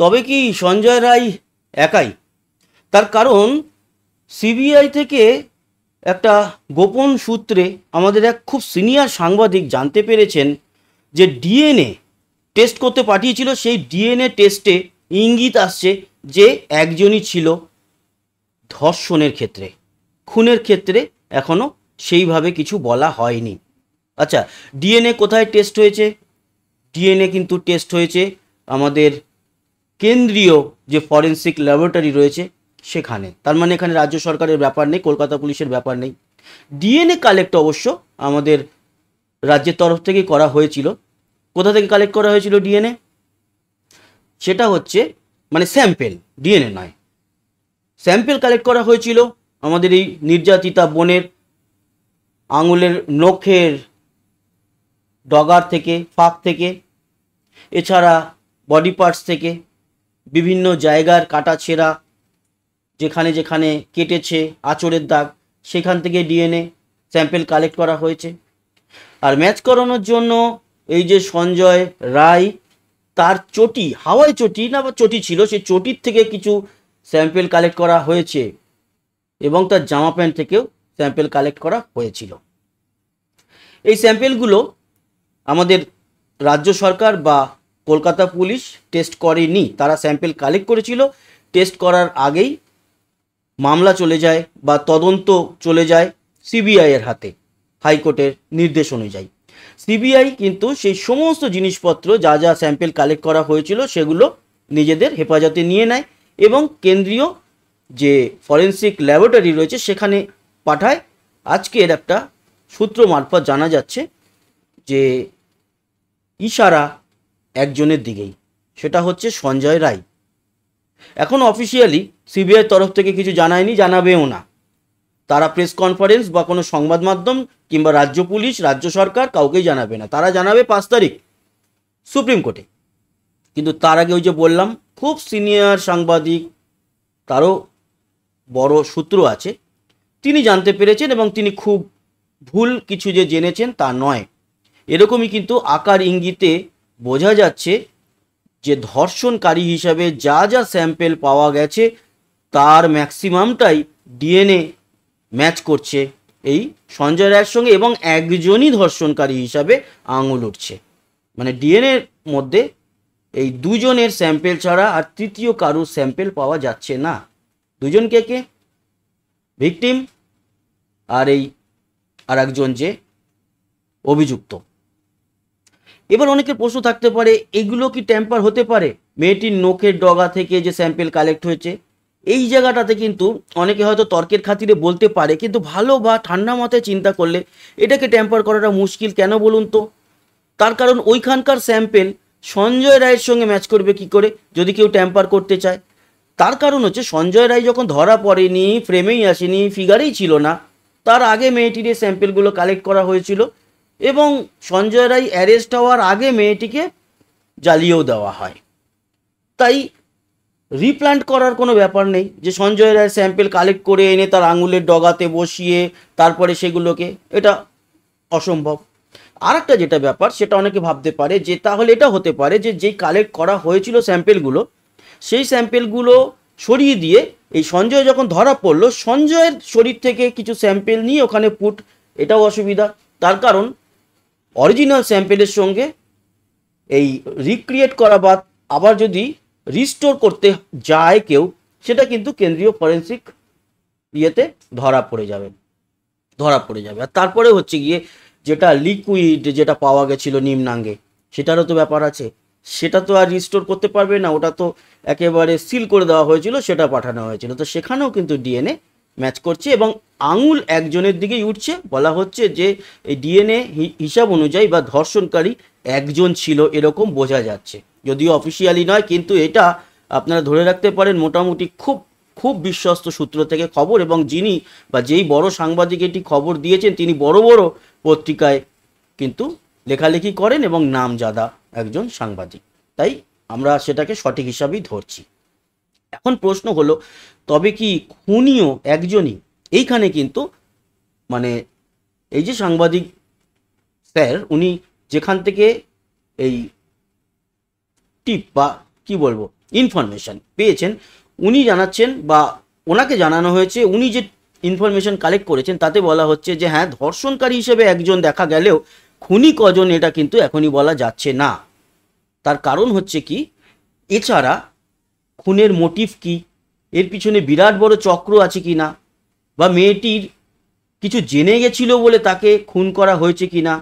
তবে কি সঞ্জয় রায় একাই তার কারণ সিবিআই থেকে একটা গোপন সূত্রে আমাদের এক খুব সিনিয়র সাংবাদিক জানতে পেরেছেন যে ডিএনএ টেস্ট করতে পাঠিয়েছিল সেই ডিএনএ টেস্টে ইঙ্গিত আসছে যে একজনই ছিল ধর্ষণের ক্ষেত্রে খুনের ক্ষেত্রে এখনও সেইভাবে কিছু বলা হয়নি আচ্ছা ডিএনএ কোথায় টেস্ট হয়েছে ডিএনএ কিন্তু টেস্ট হয়েছে আমাদের কেন্দ্রীয় যে ফরেন্সিক ল্যাবরেটরি রয়েছে সেখানে তার মানে এখানে রাজ্য সরকারের ব্যাপার নেই কলকাতা পুলিশের ব্যাপার নেই ডিএনএ কালেক্ট অবশ্য আমাদের রাজ্যের তরফ থেকে করা হয়েছিল কোথা থেকে কালেক্ট করা হয়েছিল ডিএনএ সেটা হচ্ছে মানে স্যাম্পেল ডিএনএ নয় স্যাম্পেল কালেক্ট করা হয়েছিল আমাদের এই নির্যাতিতা বোনের আঙুলের নখের ডগার থেকে ফাঁক থেকে এছাড়া বডি পার্টস থেকে বিভিন্ন জায়গার কাটা ছেঁড়া যেখানে যেখানে কেটেছে আচরের দাগ সেখান থেকে ডিএনএ স্যাম্পেল কালেক্ট করা হয়েছে আর ম্যাচ করানোর জন্য এই যে সঞ্জয় রায় তার চটি হাওয়াই চটি না বা চটি ছিল সেই চটির থেকে কিছু স্যাম্পেল কালেক্ট করা হয়েছে এবং তার জামা প্যান্ট থেকেও স্যাম্পেল কালেক্ট করা হয়েছিল এই স্যাম্পেলগুলো আমাদের রাজ্য সরকার বা কলকাতা পুলিশ টেস্ট করেনি তারা স্যাম্পেল কালেক্ট করেছিল টেস্ট করার আগেই মামলা চলে যায় বা তদন্ত চলে যায় সিবিআইয়ের হাতে হাইকোর্টের নির্দেশ অনুযায়ী সিবিআই কিন্তু সেই সমস্ত জিনিসপত্র যা যা স্যাম্পেল কালেক্ট করা হয়েছিল সেগুলো নিজেদের হেফাজতে নিয়ে নেয় এবং কেন্দ্রীয় যে ফরেন্সিক ল্যাবরেটরি রয়েছে সেখানে পাঠায় আজকের একটা সূত্র মারফত জানা যাচ্ছে যে ইশারা একজনের দিকেই সেটা হচ্ছে সঞ্জয় রায় এখন অফিসিয়ালি সিবিআই তরফ থেকে কিছু জানায়নি জানাবেও না তারা প্রেস কনফারেন্স বা কোনো সংবাদ মাধ্যম কিংবা রাজ্য পুলিশ রাজ্য সরকার কাউকেই জানাবে না তারা জানাবে পাঁচ তারিখ সুপ্রিম কোর্টে কিন্তু তার আগে ওই যে বললাম খুব সিনিয়র সাংবাদিক তারও বড় সূত্র আছে তিনি জানতে পেরেছেন এবং তিনি খুব ভুল কিছু যে জেনেছেন তা নয় এরকমই কিন্তু আকার ইঙ্গিতে বোঝা যাচ্ছে যে ধর্ষণকারী হিসাবে যা যা স্যাম্পেল পাওয়া গেছে তার ম্যাক্সিমামটাই ডিএনএ ম্যাচ করছে এই সঞ্জয় রায়ের সঙ্গে এবং একজনই ধর্ষণকারী হিসাবে আঙুল উঠছে মানে ডিএনএর মধ্যে এই দুজনের স্যাম্পেল ছাড়া আর তৃতীয় কারুর স্যাম্পেল পাওয়া যাচ্ছে না দুজন কে কে ভিকটিম আর এই আর একজন যে অভিযুক্ত এবার অনেকের প্রশ্ন থাকতে পারে এগুলো কি ট্যাম্পার হতে পারে মেয়েটির নখের ডগা থেকে যে স্যাম্পেল কালেক্ট হয়েছে এই জায়গাটাতে কিন্তু অনেকে হয়তো তর্কের খাতিরে বলতে পারে কিন্তু ভালো বা ঠান্ডা মাথায় চিন্তা করলে এটাকে ট্যাম্পার করাটা মুশকিল কেন বলুন তো তার কারণ ওইখানকার স্যাম্পেল সঞ্জয় রায়ের সঙ্গে ম্যাচ করবে কি করে যদি কেউ ট্যাম্পার করতে চায় তার কারণ হচ্ছে সঞ্জয় রায় যখন ধরা পড়েনি ফ্রেমেই আসেনি ফিগারেই ছিল না তার আগে মেয়েটির স্যাম্পেলগুলো কালেক্ট করা হয়েছিল এবং সঞ্জয় রায় অ্যারেস্ট হওয়ার আগে মেয়েটিকে জ্বালিয়েও দেওয়া হয় তাই রিপ্ল্যান্ট করার কোনো ব্যাপার নেই যে সঞ্জয় রায়ের স্যাম্পেল কালেক্ট করে এনে তার আঙুলের ডগাতে বসিয়ে তারপরে সেগুলোকে এটা অসম্ভব আর একটা যেটা ব্যাপার সেটা অনেকে ভাবতে পারে যে তাহলে এটা হতে পারে যে যেই কালেক্ট করা হয়েছিল স্যাম্পেলগুলো সেই স্যাম্পেলগুলো সরিয়ে দিয়ে এই সঞ্জয় যখন ধরা পড়লো সঞ্জয়ের শরীর থেকে কিছু স্যাম্পেল নিয়ে ওখানে পুট এটাও অসুবিধা তার কারণ অরিজিনাল স্যাম্পেলের সঙ্গে এই রিক্রিয়েট করা বাদ আবার যদি রিস্টোর করতে যায় কেউ সেটা কিন্তু কেন্দ্রীয় ফরেন্সিক ইয়েতে ধরা পড়ে যাবে ধরা পড়ে যাবে আর তারপরে হচ্ছে গিয়ে যেটা লিকুইড যেটা পাওয়া গেছিলো নিম্নাঙ্গে সেটারও তো ব্যাপার আছে সেটা তো আর রিস্টোর করতে পারবে না ওটা তো একেবারে সিল করে দেওয়া হয়েছিল সেটা পাঠানো হয়েছিল তো সেখানেও কিন্তু ডিএনএ ম্যাচ করছে এবং আঙুল একজনের দিকেই উঠছে বলা হচ্ছে যে এই ডিএনএ হিসাব অনুযায়ী বা ধর্ষণকারী একজন ছিল এরকম বোঝা যাচ্ছে যদিও অফিসিয়ালি নয় কিন্তু এটা আপনারা ধরে রাখতে পারেন মোটামুটি খুব খুব বিশ্বস্ত সূত্র থেকে খবর এবং যিনি বা যেই বড় সাংবাদিক এটি খবর দিয়েছেন তিনি বড় বড় পত্রিকায় কিন্তু লেখালেখি করেন এবং নামজাদা একজন সাংবাদিক তাই আমরা সেটাকে সঠিক হিসাবেই ধরছি এখন প্রশ্ন হলো তবে কি খুনিও একজনই এইখানে কিন্তু মানে এই যে সাংবাদিক স্যার উনি যেখান থেকে এই টিপ বা কি বলবো ইনফরমেশান পেয়েছেন উনি জানাচ্ছেন বা ওনাকে জানানো হয়েছে উনি যে ইনফরমেশান কালেক্ট করেছেন তাতে বলা হচ্ছে যে হ্যাঁ ধর্ষণকারী হিসেবে একজন দেখা গেলেও খুনি কজন এটা কিন্তু এখনই বলা যাচ্ছে না তার কারণ হচ্ছে কি এছাড়া খুনের মোটিভ কি এর পিছনে বিরাট বড় চক্র আছে কি না বা মেয়েটির কিছু জেনে গেছিল বলে তাকে খুন করা হয়েছে কি না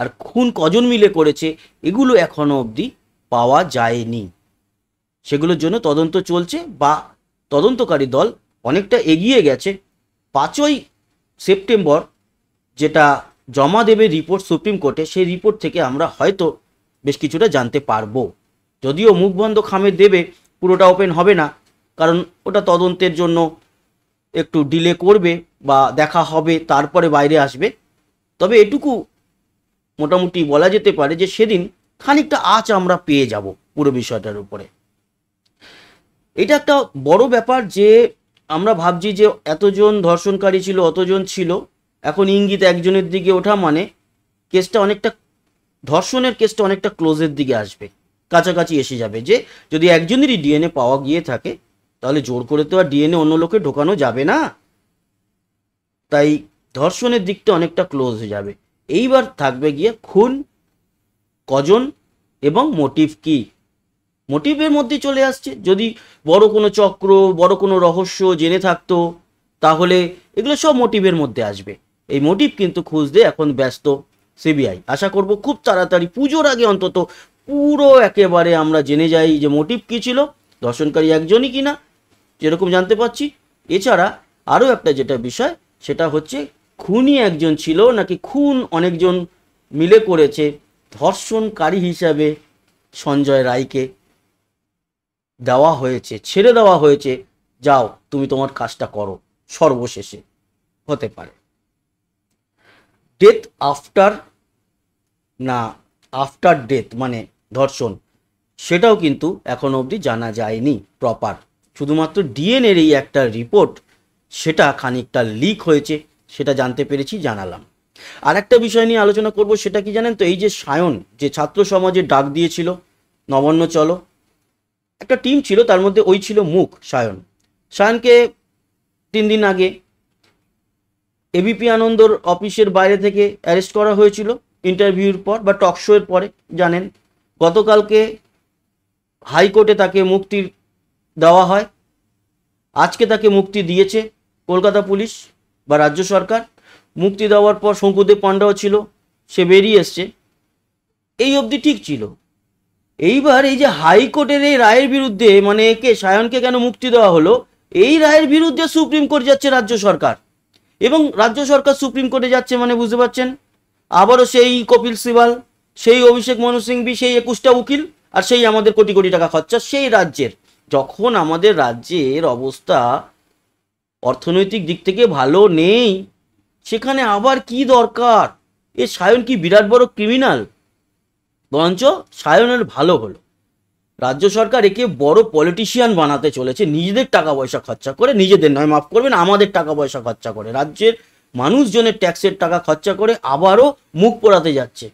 আর খুন কজন মিলে করেছে এগুলো এখনও অবধি পাওয়া যায়নি সেগুলোর জন্য তদন্ত চলছে বা তদন্তকারী দল অনেকটা এগিয়ে গেছে পাঁচই সেপ্টেম্বর যেটা জমা দেবে রিপোর্ট সুপ্রিম কোর্টে সেই রিপোর্ট থেকে আমরা হয়তো বেশ কিছুটা জানতে পারবো যদিও মুখবন্ধ খামে দেবে পুরোটা ওপেন হবে না কারণ ওটা তদন্তের জন্য একটু ডিলে করবে বা দেখা হবে তারপরে বাইরে আসবে তবে এটুকু মোটামুটি বলা যেতে পারে যে সেদিন খানিকটা আচ আমরা পেয়ে যাব পুরো বিষয়টার উপরে এটা একটা বড় ব্যাপার যে আমরা ভাবছি যে এতজন ধর্ষণকারী ছিল অতজন ছিল এখন ইঙ্গিত একজনের দিকে ওঠা মানে কেসটা অনেকটা ধর্ষণের কেসটা অনেকটা ক্লোজের দিকে আসবে কাছাকাছি এসে যাবে যে যদি একজনেরই ডিএনএ পাওয়া গিয়ে থাকে তাহলে জোর করে তো আর ডিএনএ অন্য লোকে ঢোকানো যাবে না তাই ধর্ষণের দিকটা অনেকটা ক্লোজ হয়ে যাবে এইবার থাকবে গিয়ে খুন কজন এবং মোটিভ কি মোটিভের মধ্যে চলে আসছে যদি বড় কোনো চক্র বড় কোনো রহস্য জেনে থাকতো তাহলে এগুলো সব মোটিভের মধ্যে আসবে এই মোটিভ কিন্তু খুঁজতে এখন ব্যস্ত সিবিআই আশা করব খুব তাড়াতাড়ি পুজোর আগে অন্তত পুরো একেবারে আমরা জেনে যাই যে মোটিভ কী ছিল ধর্ষণকারী একজনই কি না যেরকম জানতে পাচ্ছি এছাড়া আরও একটা যেটা বিষয় সেটা হচ্ছে খুনি একজন ছিল নাকি খুন অনেকজন মিলে করেছে ধর্ষণকারী হিসাবে সঞ্জয় রায়কে দেওয়া হয়েছে ছেড়ে দেওয়া হয়েছে যাও তুমি তোমার কাজটা করো সর্বশেষে হতে পারে ডেথ আফটার না আফটার ডেথ মানে ধর্ষণ সেটাও কিন্তু এখন অবধি জানা যায়নি প্রপার শুধুমাত্র ডিএনএর এই একটা রিপোর্ট সেটা খানিকটা লিক হয়েছে সেটা জানতে পেরেছি জানালাম আর একটা বিষয় নিয়ে আলোচনা করব সেটা কি জানেন তো এই যে সায়ন যে ছাত্র সমাজে ডাক দিয়েছিল নবান্ন চলো একটা টিম ছিল তার মধ্যে ওই ছিল মুখ সায়ন সায়নকে তিন দিন আগে এবিপি আনন্দর অফিসের বাইরে থেকে অ্যারেস্ট করা হয়েছিল ইন্টারভিউর পর বা টক শোয়ের পরে জানেন গতকালকে হাইকোর্টে তাকে মুক্তি দেওয়া হয় আজকে তাকে মুক্তি দিয়েছে কলকাতা পুলিশ বা রাজ্য সরকার মুক্তি দেওয়ার পর শঙ্কুদেব পাণ্ডাও ছিল সে বেরিয়ে এসছে এই অবধি ঠিক ছিল এইবার এই যে হাইকোর্টের এই রায়ের বিরুদ্ধে মানে একে সায়নকে কেন মুক্তি দেওয়া হলো এই রায়ের বিরুদ্ধে সুপ্রিম কোর্ট যাচ্ছে রাজ্য সরকার এবং রাজ্য সরকার সুপ্রিম কোর্টে যাচ্ছে মানে বুঝতে পারছেন আবারও সেই কপিল সিবাল সেই অভিষেক মনু সিংভি সেই একুশটা উকিল আর সেই আমাদের কোটি কোটি টাকা খরচা সেই রাজ্যের যখন আমাদের রাজ্যের অবস্থা অর্থনৈতিক দিক থেকে ভালো নেই সেখানে আবার কি দরকার এ সায়ন কি বিরাট বড় ক্রিমিনাল বরঞ্চ সায়নের ভালো হলো রাজ্য সরকার একে বড় পলিটিশিয়ান বানাতে চলেছে নিজেদের টাকা পয়সা খরচা করে নিজেদের নয় মাফ করবেন আমাদের টাকা পয়সা খরচা করে রাজ্যের মানুষজনের ট্যাক্সের টাকা খরচা করে আবারও মুখ পোড়াতে যাচ্ছে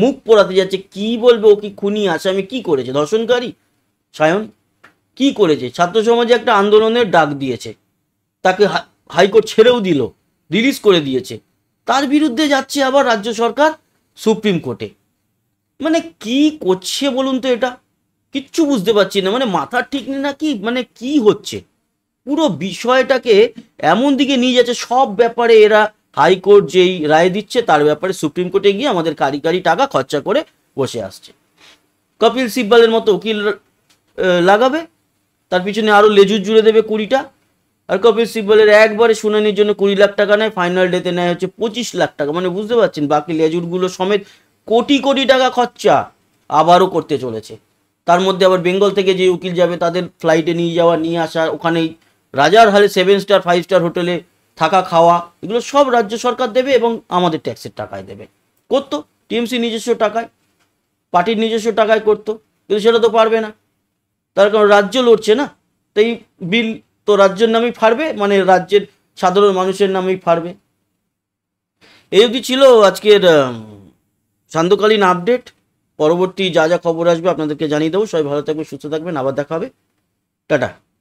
মুখ পোড়াতে যাচ্ছে কি বলবে ও কি খুনি আছে আমি কি করেছে ধর্ষণকারী সায়ন কি করেছে ছাত্র সমাজে একটা আন্দোলনের ডাক দিয়েছে তাকে হাইকোর্ট ছেড়েও দিল রিলিজ করে দিয়েছে তার বিরুদ্ধে যাচ্ছে আবার রাজ্য সরকার সুপ্রিম কোর্টে মানে কি করছে বলুন তো এটা কিচ্ছু বুঝতে পারছি না মানে মাথার ঠিক নেই না কি মানে কি হচ্ছে পুরো বিষয়টাকে এমন দিকে নিয়ে যাচ্ছে সব ব্যাপারে এরা হাইকোর্ট যেই রায় দিচ্ছে তার ব্যাপারে সুপ্রিম কোর্টে গিয়ে আমাদের কারি কারি টাকা খরচা করে বসে আসছে কপিল সিব্বালের মতো উকিল লাগাবে তার পিছনে আরও লেজুর জুড়ে দেবে কুড়িটা আর কপিল সিব্বলের একবারে শুনানির জন্য কুড়ি লাখ টাকা নেয় ফাইনাল ডেতে নেয় হচ্ছে পঁচিশ লাখ টাকা মানে বুঝতে পারছেন বাকি লেজুরগুলো সমেত কোটি কোটি টাকা খরচা আবারও করতে চলেছে তার মধ্যে আবার বেঙ্গল থেকে যে উকিল যাবে তাদের ফ্লাইটে নিয়ে যাওয়া নিয়ে আসা ওখানেই রাজার হলে সেভেন স্টার ফাইভ স্টার হোটেলে থাকা খাওয়া এগুলো সব রাজ্য সরকার দেবে এবং আমাদের ট্যাক্সের টাকায় দেবে করতো টিএমসি নিজস্ব টাকায় পার্টির নিজস্ব টাকায় করতো কিন্তু সেটা তো পারবে না তার কারণ রাজ্য লড়ছে না তাই বিল তো রাজ্যের নামেই ফাড়বে মানে রাজ্যের সাধারণ মানুষের নামেই ফাড়বে এই অবধি ছিল আজকের সান্ধ্যকালীন আপডেট পরবর্তী যা যা খবর আসবে আপনাদেরকে জানিয়ে দেবো সবাই ভালো থাকবে সুস্থ থাকবেন আবার দেখাবে টাটা